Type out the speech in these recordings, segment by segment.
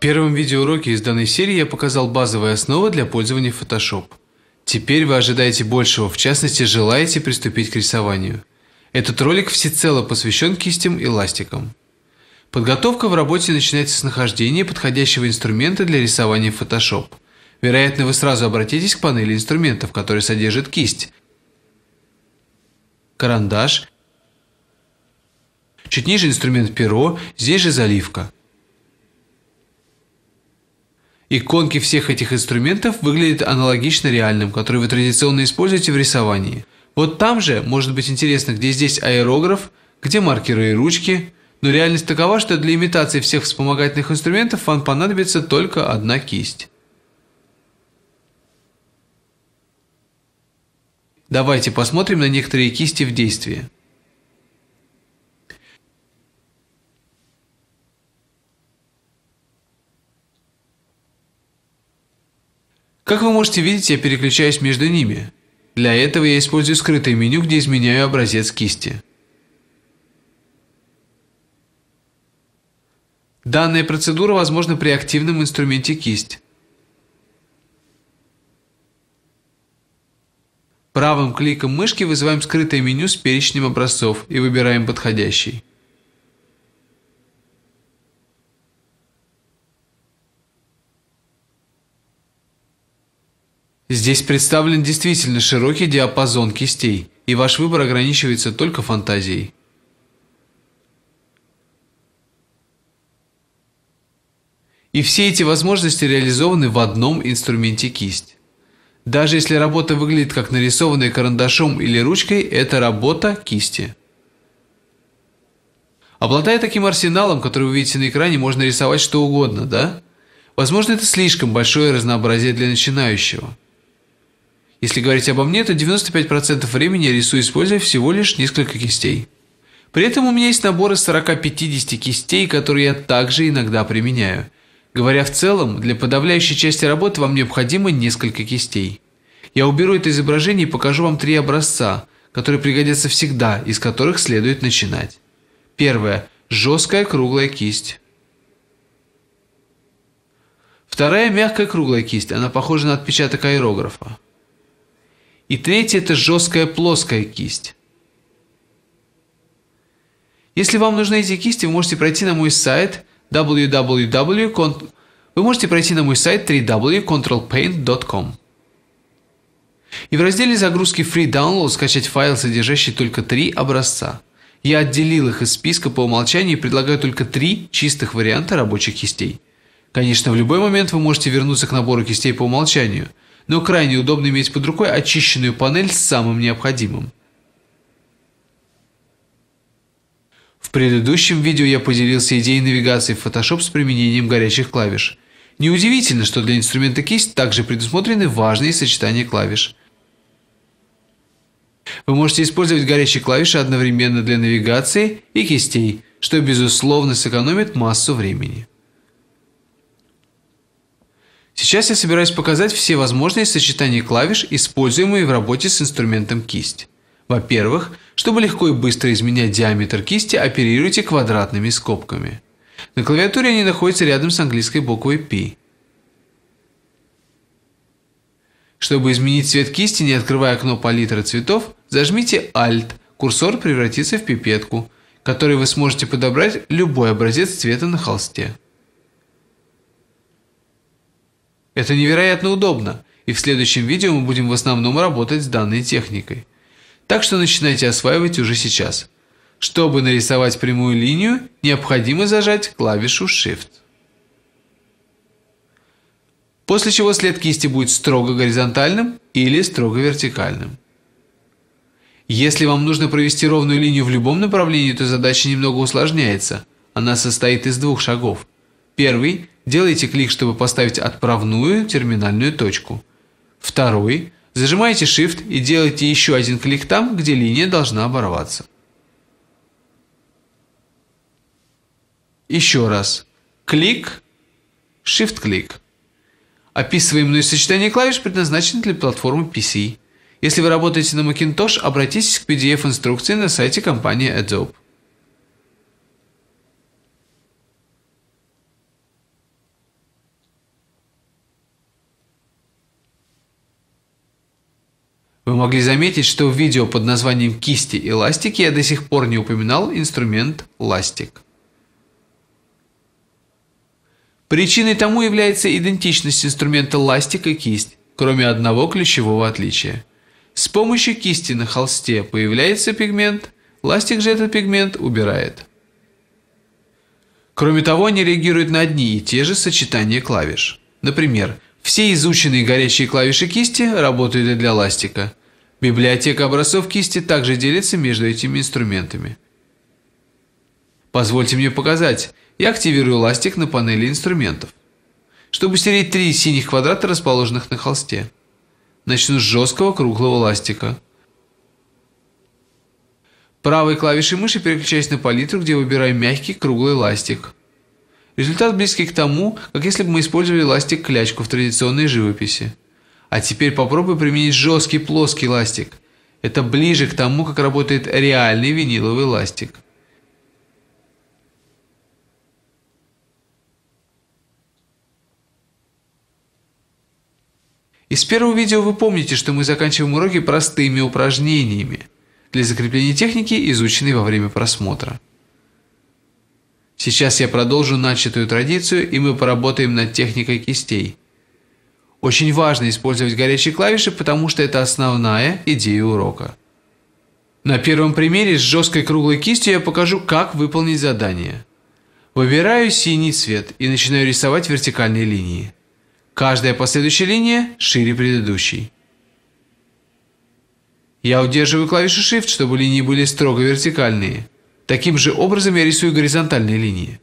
первом видеоуроке из данной серии я показал базовые основы для пользования Photoshop. Теперь вы ожидаете большего, в частности желаете приступить к рисованию. Этот ролик всецело посвящен кистям и ластикам. Подготовка в работе начинается с нахождения подходящего инструмента для рисования в Photoshop. Вероятно, вы сразу обратитесь к панели инструментов, которые содержит кисть, карандаш, чуть ниже инструмент перо, здесь же заливка – Иконки всех этих инструментов выглядят аналогично реальным, которые вы традиционно используете в рисовании. Вот там же может быть интересно, где здесь аэрограф, где маркеры и ручки, но реальность такова, что для имитации всех вспомогательных инструментов вам понадобится только одна кисть. Давайте посмотрим на некоторые кисти в действии. Как вы можете видеть, я переключаюсь между ними. Для этого я использую скрытое меню, где изменяю образец кисти. Данная процедура возможна при активном инструменте кисть. Правым кликом мышки вызываем скрытое меню с перечнем образцов и выбираем подходящий. Здесь представлен действительно широкий диапазон кистей, и ваш выбор ограничивается только фантазией. И все эти возможности реализованы в одном инструменте кисть. Даже если работа выглядит как нарисованная карандашом или ручкой, это работа кисти. Обладая таким арсеналом, который вы видите на экране, можно рисовать что угодно, да? Возможно, это слишком большое разнообразие для начинающего – если говорить обо мне, то 95% времени я рисую, используя всего лишь несколько кистей. При этом у меня есть наборы 40-50 кистей, которые я также иногда применяю. Говоря в целом, для подавляющей части работы вам необходимо несколько кистей. Я уберу это изображение и покажу вам три образца, которые пригодятся всегда, из которых следует начинать. Первое. Жесткая круглая кисть. Вторая мягкая круглая кисть, она похожа на отпечаток аэрографа. И третье – это жесткая плоская кисть. Если вам нужны эти кисти, вы можете пройти на мой сайт www. Вы можете пройти на мой сайт www.controlpaint.com. И в разделе загрузки Free Download скачать файл, содержащий только три образца. Я отделил их из списка по умолчанию и предлагаю только три чистых варианта рабочих кистей. Конечно, в любой момент вы можете вернуться к набору кистей по умолчанию – но крайне удобно иметь под рукой очищенную панель с самым необходимым. В предыдущем видео я поделился идеей навигации в Photoshop с применением горячих клавиш. Неудивительно, что для инструмента кисть также предусмотрены важные сочетания клавиш. Вы можете использовать горячие клавиши одновременно для навигации и кистей, что безусловно сэкономит массу времени. Сейчас я собираюсь показать все возможные сочетания клавиш, используемые в работе с инструментом кисть. Во-первых, чтобы легко и быстро изменять диаметр кисти, оперируйте квадратными скобками. На клавиатуре они находятся рядом с английской буквой P. Чтобы изменить цвет кисти, не открывая окно палитры цветов, зажмите Alt, курсор превратится в пипетку, которой вы сможете подобрать любой образец цвета на холсте. Это невероятно удобно, и в следующем видео мы будем в основном работать с данной техникой. Так что начинайте осваивать уже сейчас. Чтобы нарисовать прямую линию, необходимо зажать клавишу Shift. После чего след кисти будет строго горизонтальным или строго вертикальным. Если вам нужно провести ровную линию в любом направлении, то задача немного усложняется. Она состоит из двух шагов. Первый – Делаете клик, чтобы поставить отправную терминальную точку. Второй. Зажимаете Shift и делаете еще один клик там, где линия должна оборваться. Еще раз. Клик, Shift-клик. Описываемое сочетание клавиш предназначено для платформы PC. Если вы работаете на Macintosh, обратитесь к PDF-инструкции на сайте компании Adobe. могли заметить, что в видео под названием «Кисти и ластики» я до сих пор не упоминал инструмент «ластик». Причиной тому является идентичность инструмента ластик и кисть, кроме одного ключевого отличия. С помощью кисти на холсте появляется пигмент, ластик же этот пигмент убирает. Кроме того, они реагируют на одни и те же сочетания клавиш. Например, все изученные горячие клавиши кисти работают и для ластика. Библиотека образцов кисти также делится между этими инструментами. Позвольте мне показать. Я активирую ластик на панели инструментов, чтобы стереть три синих квадрата, расположенных на холсте. Начну с жесткого круглого ластика. Правой клавишей мыши переключаюсь на палитру, где выбираю мягкий круглый ластик. Результат близкий к тому, как если бы мы использовали ластик-клячку в традиционной живописи. А теперь попробуй применить жесткий плоский ластик. Это ближе к тому, как работает реальный виниловый ластик. Из первого видео вы помните, что мы заканчиваем уроки простыми упражнениями для закрепления техники, изученной во время просмотра. Сейчас я продолжу начатую традицию, и мы поработаем над техникой кистей – очень важно использовать горячие клавиши, потому что это основная идея урока. На первом примере с жесткой круглой кистью я покажу, как выполнить задание. Выбираю синий цвет и начинаю рисовать вертикальные линии. Каждая последующая линия шире предыдущей. Я удерживаю клавишу Shift, чтобы линии были строго вертикальные. Таким же образом я рисую горизонтальные линии.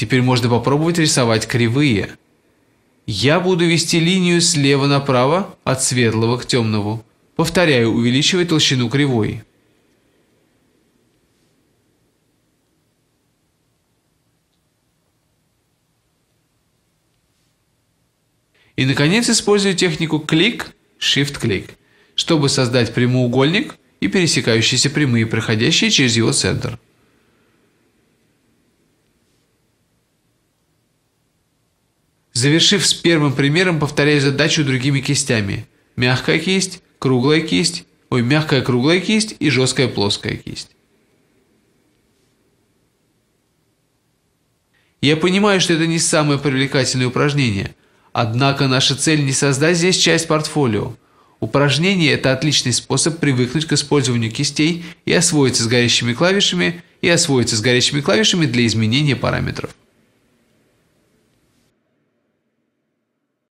Теперь можно попробовать рисовать кривые. Я буду вести линию слева направо от светлого к темному. Повторяю, увеличивая толщину кривой. И, наконец, использую технику клик, shift-клик, чтобы создать прямоугольник и пересекающиеся прямые, проходящие через его центр. Завершив с первым примером, повторяю задачу другими кистями. Мягкая кисть, круглая кисть, ой, мягкая круглая кисть и жесткая плоская кисть. Я понимаю, что это не самое привлекательное упражнение, однако наша цель не создать здесь часть портфолио. Упражнение – это отличный способ привыкнуть к использованию кистей и освоиться с горящими клавишами, и освоиться с горящими клавишами для изменения параметров.